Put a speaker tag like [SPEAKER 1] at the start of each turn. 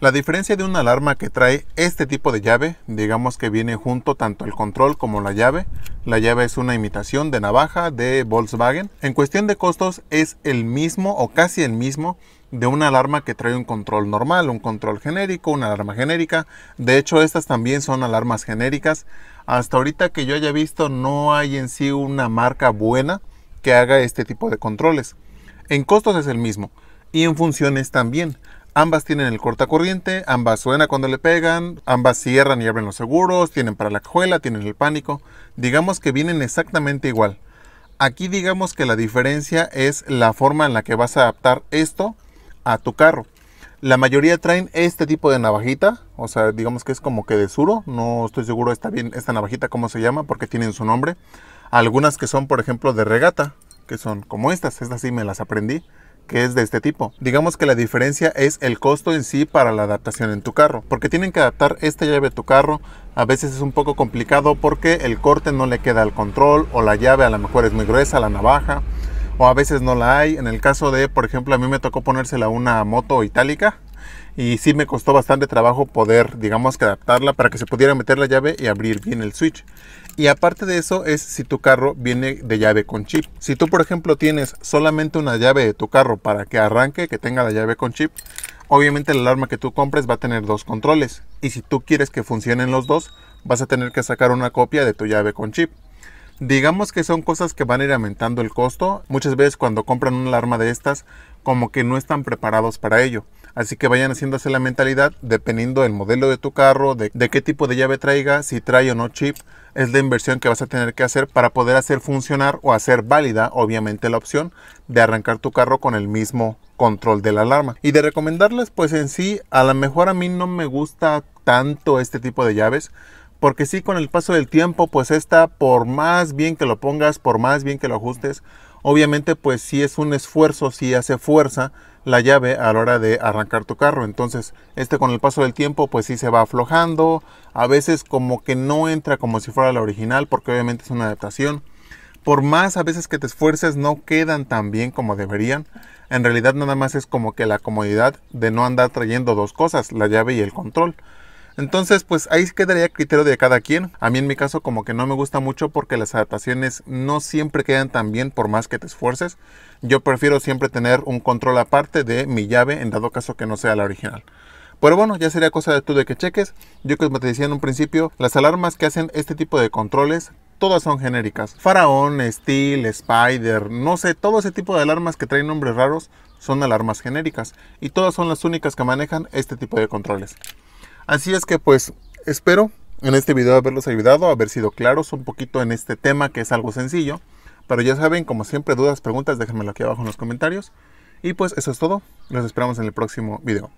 [SPEAKER 1] La diferencia de una alarma que trae este tipo de llave, digamos que viene junto tanto el control como la llave. La llave es una imitación de navaja de Volkswagen. En cuestión de costos es el mismo o casi el mismo de una alarma que trae un control normal, un control genérico, una alarma genérica. De hecho, estas también son alarmas genéricas. Hasta ahorita que yo haya visto, no hay en sí una marca buena que haga este tipo de controles. En costos es el mismo y en funciones también. Ambas tienen el corta corriente, ambas suena cuando le pegan, ambas cierran y abren los seguros, tienen para la cajuela, tienen el pánico. Digamos que vienen exactamente igual. Aquí digamos que la diferencia es la forma en la que vas a adaptar esto a tu carro. La mayoría traen este tipo de navajita, o sea, digamos que es como que de suro, no estoy seguro está bien esta navajita cómo se llama porque tienen su nombre. Algunas que son, por ejemplo, de regata, que son como estas, estas sí me las aprendí que es de este tipo. Digamos que la diferencia es el costo en sí para la adaptación en tu carro, porque tienen que adaptar esta llave a tu carro. A veces es un poco complicado porque el corte no le queda al control o la llave a lo mejor es muy gruesa, la navaja, o a veces no la hay. En el caso de, por ejemplo, a mí me tocó ponérsela a una moto itálica y sí me costó bastante trabajo poder, digamos que adaptarla para que se pudiera meter la llave y abrir bien el switch. Y aparte de eso es si tu carro viene de llave con chip. Si tú por ejemplo tienes solamente una llave de tu carro para que arranque, que tenga la llave con chip, obviamente la alarma que tú compres va a tener dos controles. Y si tú quieres que funcionen los dos, vas a tener que sacar una copia de tu llave con chip. Digamos que son cosas que van a ir aumentando el costo. Muchas veces cuando compran una alarma de estas, como que no están preparados para ello. Así que vayan haciéndose la mentalidad dependiendo del modelo de tu carro, de, qué tipo de llave traiga, si trae o no chip, es la inversión que vas a tener que hacer para poder hacer funcionar o hacer válida, obviamente, la opción de arrancar tu carro con el mismo control de la alarma. Y de recomendarles, pues en sí, a lo mejor a mí no me gusta tanto este tipo de llaves. Porque sí, con el paso del tiempo, pues esta, por más bien que lo pongas, por más bien que lo ajustes, obviamente pues si es un esfuerzo, si hace fuerza la llave a la hora de arrancar tu carro. Entonces este con el paso del tiempo pues sí se va aflojando, a veces como que no entra como si fuera la original porque obviamente es una adaptación. Por más a veces que te esfuerces no quedan tan bien como deberían. En realidad nada más es como que la comodidad de no andar trayendo dos cosas, la llave y el control. Entonces, pues ahí quedaría criterio de cada quien. A mí en mi caso como que no me gusta mucho porque las adaptaciones no siempre quedan tan bien por más que te esfuerces. Yo prefiero siempre tener un control aparte de mi llave en dado caso que no sea la original. Pero bueno, ya sería cosa de tú de que cheques. Yo como te decía en un principio, las alarmas que hacen este tipo de controles, todas son genéricas. Faraón, Steel, Spider, no sé, todo ese tipo de alarmas que traen nombres raros son alarmas genéricas. Y todas son las únicas que manejan este tipo de controles. Así es que pues espero en este video haberlos ayudado, haber sido claros un poquito en este tema que es algo sencillo. Pero ya saben, como siempre, dudas, preguntas, déjenmelo aquí abajo en los comentarios. Y pues eso es todo. Los esperamos en el próximo video.